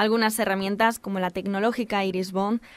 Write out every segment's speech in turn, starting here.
Algunas herramientas, como la tecnológica Iris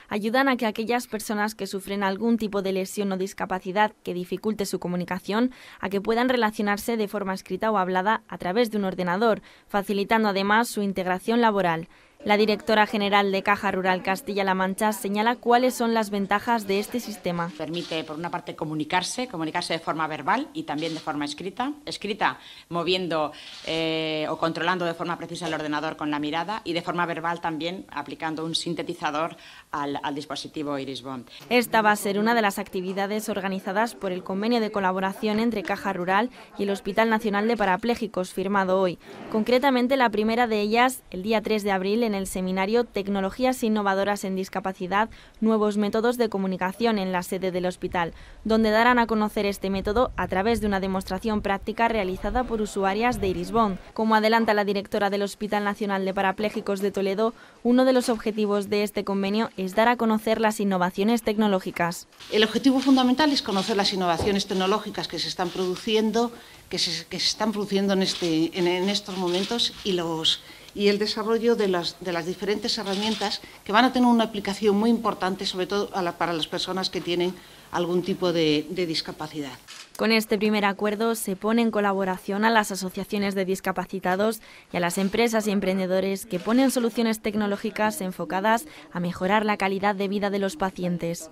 ayudan a que aquellas personas que sufren algún tipo de lesión o discapacidad que dificulte su comunicación, a que puedan relacionarse de forma escrita o hablada a través de un ordenador, facilitando además su integración laboral. La directora general de Caja Rural Castilla-La Mancha señala cuáles son las ventajas de este sistema. Permite, por una parte, comunicarse, comunicarse de forma verbal y también de forma escrita. Escrita moviendo eh, o controlando de forma precisa el ordenador con la mirada y de forma verbal también aplicando un sintetizador al, al dispositivo Irisbond. Esta va a ser una de las actividades organizadas por el convenio de colaboración entre Caja Rural y el Hospital Nacional de Parapléjicos firmado hoy. Concretamente, la primera de ellas, el día 3 de abril, en el seminario Tecnologías Innovadoras en Discapacidad, Nuevos Métodos de Comunicación en la sede del hospital, donde darán a conocer este método a través de una demostración práctica realizada por usuarias de Irisbond. Como adelanta la directora del Hospital Nacional de Parapléjicos de Toledo, uno de los objetivos de este convenio es dar a conocer las innovaciones tecnológicas. El objetivo fundamental es conocer las innovaciones tecnológicas que se están produciendo, que se, están produciendo este, en estos momentos y los y el desarrollo de las, diferentes herramientas que van a tener una aplicación muy importante, sobre todo para las personas que tienen algún tipo de, discapacidad. Con este primer acuerdo se pone en colaboración a las asociaciones de discapacitados y a las empresas y emprendedores que ponen soluciones tecnológicas enfocadas a mejorar la calidad de vida de los pacientes.